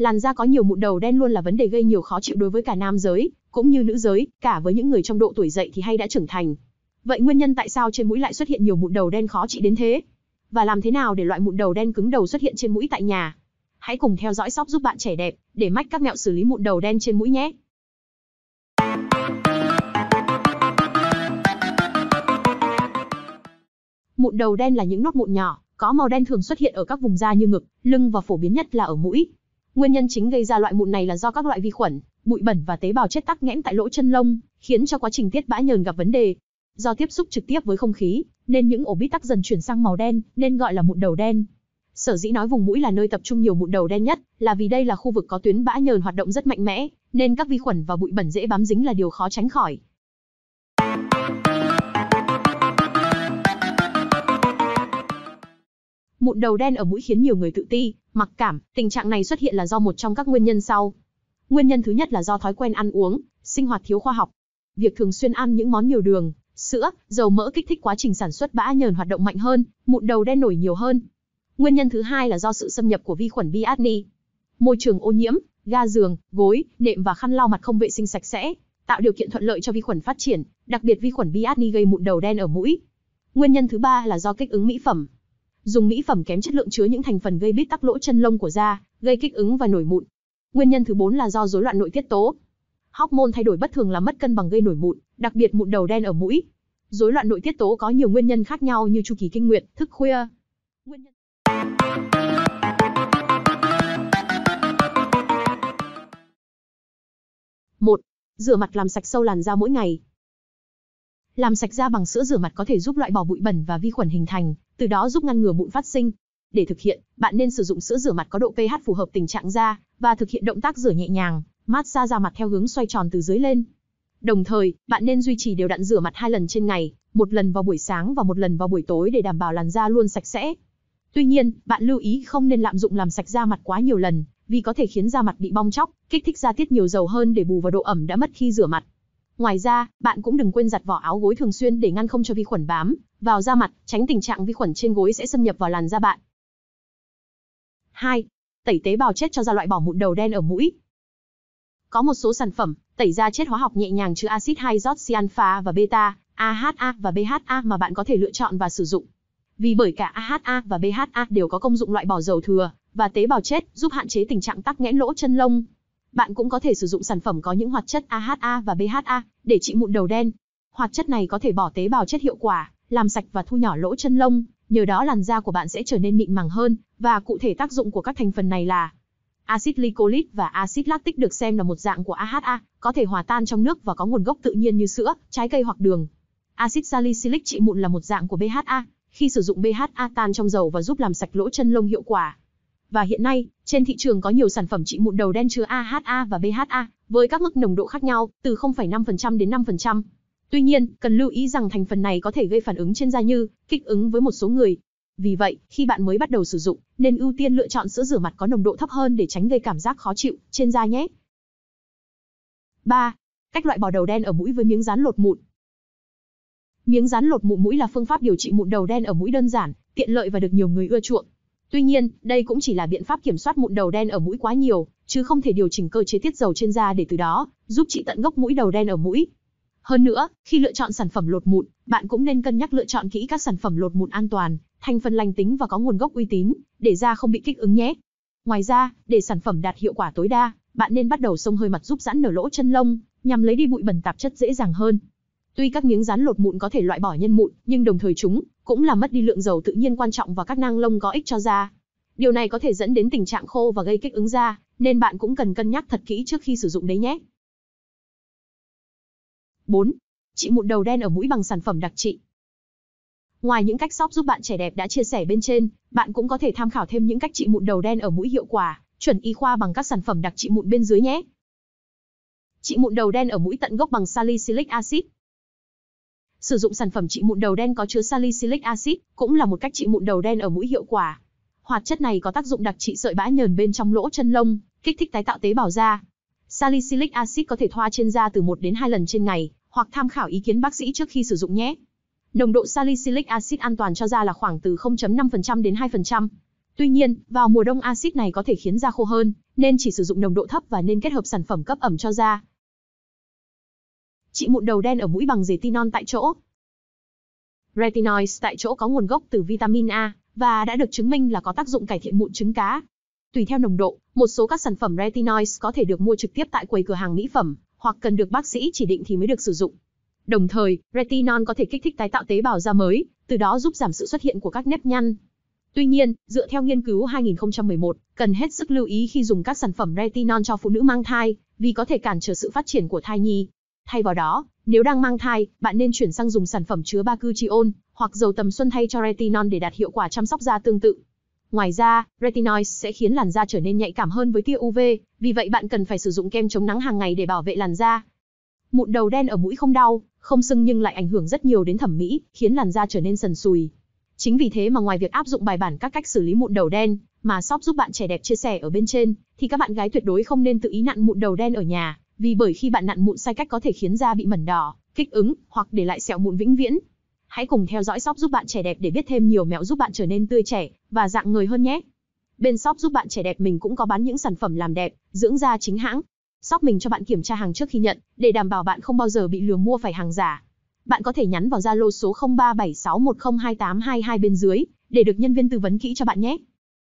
Làn da có nhiều mụn đầu đen luôn là vấn đề gây nhiều khó chịu đối với cả nam giới, cũng như nữ giới, cả với những người trong độ tuổi dậy thì hay đã trưởng thành. Vậy nguyên nhân tại sao trên mũi lại xuất hiện nhiều mụn đầu đen khó chịu đến thế? Và làm thế nào để loại mụn đầu đen cứng đầu xuất hiện trên mũi tại nhà? Hãy cùng theo dõi shop giúp bạn trẻ đẹp để mách các mẹo xử lý mụn đầu đen trên mũi nhé. Mụn đầu đen là những nốt mụn nhỏ, có màu đen thường xuất hiện ở các vùng da như ngực, lưng và phổ biến nhất là ở mũi. Nguyên nhân chính gây ra loại mụn này là do các loại vi khuẩn, bụi bẩn và tế bào chết tắc nghẽn tại lỗ chân lông, khiến cho quá trình tiết bã nhờn gặp vấn đề. Do tiếp xúc trực tiếp với không khí, nên những ổ bít tắc dần chuyển sang màu đen, nên gọi là mụn đầu đen. Sở dĩ nói vùng mũi là nơi tập trung nhiều mụn đầu đen nhất, là vì đây là khu vực có tuyến bã nhờn hoạt động rất mạnh mẽ, nên các vi khuẩn và bụi bẩn dễ bám dính là điều khó tránh khỏi. mụn đầu đen ở mũi khiến nhiều người tự ti, mặc cảm, tình trạng này xuất hiện là do một trong các nguyên nhân sau. Nguyên nhân thứ nhất là do thói quen ăn uống, sinh hoạt thiếu khoa học. Việc thường xuyên ăn những món nhiều đường, sữa, dầu mỡ kích thích quá trình sản xuất bã nhờn hoạt động mạnh hơn, mụn đầu đen nổi nhiều hơn. Nguyên nhân thứ hai là do sự xâm nhập của vi khuẩn Biadni. Môi trường ô nhiễm, ga giường, gối, nệm và khăn lau mặt không vệ sinh sạch sẽ, tạo điều kiện thuận lợi cho vi khuẩn phát triển, đặc biệt vi khuẩn Biadni gây mụn đầu đen ở mũi. Nguyên nhân thứ ba là do kích ứng mỹ phẩm, dùng mỹ phẩm kém chất lượng chứa những thành phần gây bít tắc lỗ chân lông của da, gây kích ứng và nổi mụn. Nguyên nhân thứ 4 là do rối loạn nội tiết tố. Hormone thay đổi bất thường làm mất cân bằng gây nổi mụn, đặc biệt mụn đầu đen ở mũi. Rối loạn nội tiết tố có nhiều nguyên nhân khác nhau như chu kỳ kinh nguyệt, thức khuya. Nguyên nhân một Rửa mặt làm sạch sâu làn da mỗi ngày. Làm sạch da bằng sữa rửa mặt có thể giúp loại bỏ bụi bẩn và vi khuẩn hình thành, từ đó giúp ngăn ngừa mụn phát sinh. Để thực hiện, bạn nên sử dụng sữa rửa mặt có độ pH phù hợp tình trạng da và thực hiện động tác rửa nhẹ nhàng, massage da mặt theo hướng xoay tròn từ dưới lên. Đồng thời, bạn nên duy trì đều đặn rửa mặt hai lần trên ngày, một lần vào buổi sáng và một lần vào buổi tối để đảm bảo làn da luôn sạch sẽ. Tuy nhiên, bạn lưu ý không nên lạm dụng làm sạch da mặt quá nhiều lần, vì có thể khiến da mặt bị bong chóc, kích thích da tiết nhiều dầu hơn để bù vào độ ẩm đã mất khi rửa mặt. Ngoài ra, bạn cũng đừng quên giặt vỏ áo gối thường xuyên để ngăn không cho vi khuẩn bám vào da mặt, tránh tình trạng vi khuẩn trên gối sẽ xâm nhập vào làn da bạn. 2. Tẩy tế bào chết cho da loại bỏ mụn đầu đen ở mũi. Có một số sản phẩm tẩy da chết hóa học nhẹ nhàng chứa axit hydroxy alpha và beta, AHA và BHA mà bạn có thể lựa chọn và sử dụng. Vì bởi cả AHA và BHA đều có công dụng loại bỏ dầu thừa và tế bào chết, giúp hạn chế tình trạng tắc nghẽn lỗ chân lông. Bạn cũng có thể sử dụng sản phẩm có những hoạt chất AHA và BHA để trị mụn đầu đen. Hoạt chất này có thể bỏ tế bào chết hiệu quả làm sạch và thu nhỏ lỗ chân lông, nhờ đó làn da của bạn sẽ trở nên mịn màng hơn, và cụ thể tác dụng của các thành phần này là axit glycolic và axit lactic được xem là một dạng của AHA, có thể hòa tan trong nước và có nguồn gốc tự nhiên như sữa, trái cây hoặc đường. Axit salicylic trị mụn là một dạng của BHA, khi sử dụng BHA tan trong dầu và giúp làm sạch lỗ chân lông hiệu quả. Và hiện nay, trên thị trường có nhiều sản phẩm trị mụn đầu đen chứa AHA và BHA, với các mức nồng độ khác nhau, từ 0,5% đến 5%. Tuy nhiên, cần lưu ý rằng thành phần này có thể gây phản ứng trên da như kích ứng với một số người. Vì vậy, khi bạn mới bắt đầu sử dụng, nên ưu tiên lựa chọn sữa rửa mặt có nồng độ thấp hơn để tránh gây cảm giác khó chịu trên da nhé. 3. Cách loại bỏ đầu đen ở mũi với miếng dán lột mụn. Miếng dán lột mụn mũi là phương pháp điều trị mụn đầu đen ở mũi đơn giản, tiện lợi và được nhiều người ưa chuộng. Tuy nhiên, đây cũng chỉ là biện pháp kiểm soát mụn đầu đen ở mũi quá nhiều, chứ không thể điều chỉnh cơ chế tiết dầu trên da để từ đó giúp trị tận gốc mũi đầu đen ở mũi. Hơn nữa, khi lựa chọn sản phẩm lột mụn, bạn cũng nên cân nhắc lựa chọn kỹ các sản phẩm lột mụn an toàn, thành phần lành tính và có nguồn gốc uy tín, để da không bị kích ứng nhé. Ngoài ra, để sản phẩm đạt hiệu quả tối đa, bạn nên bắt đầu xông hơi mặt giúp giãn nở lỗ chân lông, nhằm lấy đi bụi bẩn tạp chất dễ dàng hơn. Tuy các miếng rán lột mụn có thể loại bỏ nhân mụn, nhưng đồng thời chúng cũng làm mất đi lượng dầu tự nhiên quan trọng và các nang lông có ích cho da. Điều này có thể dẫn đến tình trạng khô và gây kích ứng da, nên bạn cũng cần cân nhắc thật kỹ trước khi sử dụng đấy nhé. 4. trị mụn đầu đen ở mũi bằng sản phẩm đặc trị. Ngoài những cách shop giúp bạn trẻ đẹp đã chia sẻ bên trên, bạn cũng có thể tham khảo thêm những cách trị mụn đầu đen ở mũi hiệu quả, chuẩn y khoa bằng các sản phẩm đặc trị mụn bên dưới nhé. Trị mụn đầu đen ở mũi tận gốc bằng salicylic acid. Sử dụng sản phẩm trị mụn đầu đen có chứa salicylic acid cũng là một cách trị mụn đầu đen ở mũi hiệu quả. Hoạt chất này có tác dụng đặc trị sợi bã nhờn bên trong lỗ chân lông, kích thích tái tạo tế bào da. Salicylic acid có thể thoa trên da từ 1 đến 2 lần trên ngày, hoặc tham khảo ý kiến bác sĩ trước khi sử dụng nhé. Nồng độ salicylic acid an toàn cho da là khoảng từ 0.5% đến 2%. Tuy nhiên, vào mùa đông axit này có thể khiến da khô hơn, nên chỉ sử dụng nồng độ thấp và nên kết hợp sản phẩm cấp ẩm cho da. Trị mụn đầu đen ở mũi bằng retinol tại chỗ. Retinoids tại chỗ có nguồn gốc từ vitamin A và đã được chứng minh là có tác dụng cải thiện mụn trứng cá. Tùy theo nồng độ, một số các sản phẩm retinoids có thể được mua trực tiếp tại quầy cửa hàng mỹ phẩm hoặc cần được bác sĩ chỉ định thì mới được sử dụng. Đồng thời, retinol có thể kích thích tái tạo tế bào da mới, từ đó giúp giảm sự xuất hiện của các nếp nhăn. Tuy nhiên, dựa theo nghiên cứu 2011, cần hết sức lưu ý khi dùng các sản phẩm retinol cho phụ nữ mang thai, vì có thể cản trở sự phát triển của thai nhi. Thay vào đó, nếu đang mang thai, bạn nên chuyển sang dùng sản phẩm chứa bacuchiol hoặc dầu tầm xuân thay cho retinol để đạt hiệu quả chăm sóc da tương tự. Ngoài ra, retinoids sẽ khiến làn da trở nên nhạy cảm hơn với tia UV, vì vậy bạn cần phải sử dụng kem chống nắng hàng ngày để bảo vệ làn da. Mụn đầu đen ở mũi không đau, không sưng nhưng lại ảnh hưởng rất nhiều đến thẩm mỹ, khiến làn da trở nên sần sùi. Chính vì thế mà ngoài việc áp dụng bài bản các cách xử lý mụn đầu đen mà shop giúp bạn trẻ đẹp chia sẻ ở bên trên, thì các bạn gái tuyệt đối không nên tự ý nặn mụn đầu đen ở nhà, vì bởi khi bạn nặn mụn sai cách có thể khiến da bị mẩn đỏ, kích ứng hoặc để lại sẹo mụn vĩnh viễn. Hãy cùng theo dõi shop giúp bạn trẻ đẹp để biết thêm nhiều mẹo giúp bạn trở nên tươi trẻ và dạng người hơn nhé. Bên shop giúp bạn trẻ đẹp mình cũng có bán những sản phẩm làm đẹp, dưỡng da chính hãng. Shop mình cho bạn kiểm tra hàng trước khi nhận để đảm bảo bạn không bao giờ bị lừa mua phải hàng giả. Bạn có thể nhắn vào Zalo số 0376102822 bên dưới để được nhân viên tư vấn kỹ cho bạn nhé.